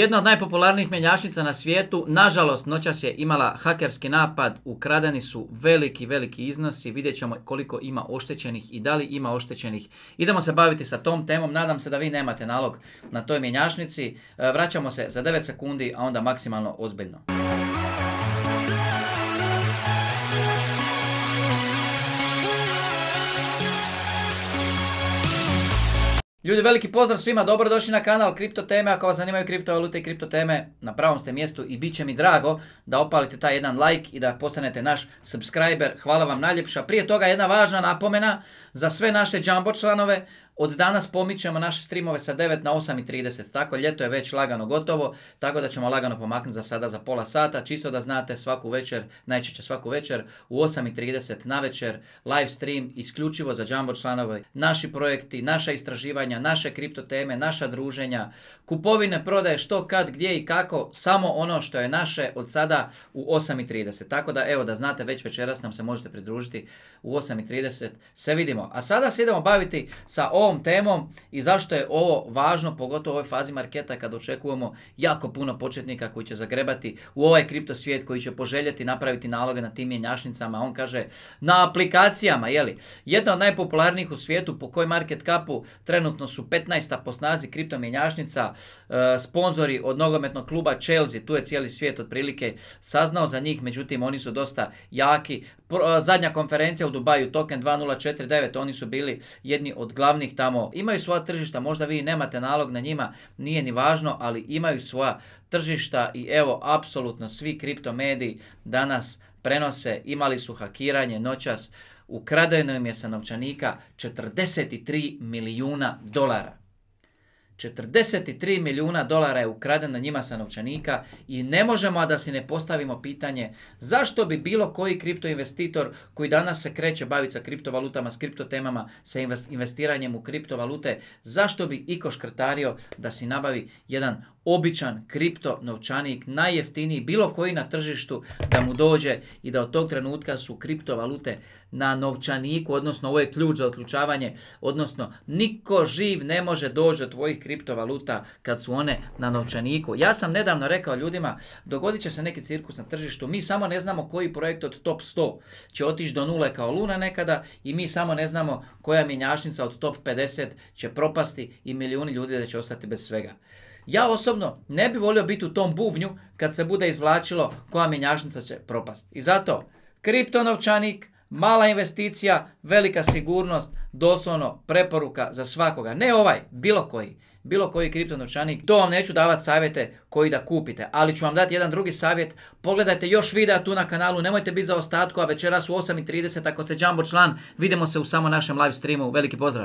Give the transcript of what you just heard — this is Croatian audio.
Jedna od najpopularnijih menjašnica na svijetu, nažalost, noćas je imala hakerski napad, ukradeni su veliki, veliki iznosi, vidjet ćemo koliko ima oštećenih i da li ima oštećenih. Idemo se baviti sa tom temom, nadam se da vi nemate nalog na toj menjašnici. E, vraćamo se za 9 sekundi, a onda maksimalno ozbiljno. Ljudi, veliki pozdrav svima, dobrodošli na kanal Kripto Teme. Ako vas zanimaju kriptovalute i kripto teme, na pravom ste mjestu i bit će mi drago da opalite taj jedan like i da postanete naš subscriber. Hvala vam najljepša. Prije toga jedna važna napomena za sve naše Jumbo članove. Od danas pomičemo naše streamove sa 9 na 8.30, tako ljeto je već lagano gotovo, tako da ćemo lagano pomaknuti za sada za pola sata, čisto da znate svaku večer, najčešće svaku večer, u 8.30 na večer, live stream isključivo za Jumbo članove, naši projekti, naša istraživanja, naše kripto teme, naša druženja, kupovine, prodaje, što, kad, gdje i kako, samo ono što je naše od sada u 8.30. Tako da evo da znate, već večeras nam se možete pridružiti u 8.30, se vidimo. A sada se idemo baviti sa ovom temom i zašto je ovo važno, pogotovo u ovoj fazi marketa kad očekujemo jako puno početnika koji će zagrebati u ovaj kripto svijet, koji će poželjeti napraviti naloge na tim mjenjačnicama, on kaže na aplikacijama, jeli. Jedna od najpopularnijih u svijetu po kojoj market kapu trenutno su 15. po snazi kripto mjenjačnica, e, sponzori od nogometnog kluba Chelsea, tu je cijeli svijet otprilike saznao za njih, međutim oni su dosta jaki. E, zadnja konferencija u Dubaju, token 2049, oni su bili jedni od glavnih tamo imaju svoja tržišta, možda vi nemate nalog na njima, nije ni važno, ali imaju svoja tržišta i evo, apsolutno svi kriptomediji danas prenose, imali su hakiranje noćas, ukradeno im je sa novčanika 43 milijuna dolara. 43 milijuna dolara je ukradeno njima sa novčanika i ne možemo da si ne postavimo pitanje zašto bi bilo koji kriptoinvestitor koji danas se kreće baviti sa kriptovalutama, s kriptotemama, sa investiranjem u kriptovalute, zašto bi iko škrtario da si nabavi jedan običan kripto novčanik, najjeftiniji bilo koji na tržištu da mu dođe i da od tog trenutka su kriptovalute na novčaniku, odnosno ovo je ključ za otključavanje, odnosno niko živ ne može doći do tvojih kriptovaluta kad su one na novčaniku. Ja sam nedavno rekao ljudima, dogodit će se neki cirkus na tržištu, mi samo ne znamo koji projekt od top 100 će otići do nule kao luna nekada i mi samo ne znamo koja minjašnica od top 50 će propasti i milijuni ljudi da će ostati bez svega. Ja osobno ne bi volio biti u tom bubnju kad se bude izvlačilo koja minjašnica će propasti. I zato kriptonovčanik, mala investicija, velika sigurnost, doslovno preporuka za svakoga. Ne ovaj, bilo koji bilo koji kripto novčanik, to vam neću davati savjete koji da kupite, ali ću vam dati jedan drugi savjet, pogledajte još videa tu na kanalu, nemojte biti za ostatku, a večeras u 8.30 ako ste Jumbo član, vidimo se u samo našem live streamu, veliki pozdrav!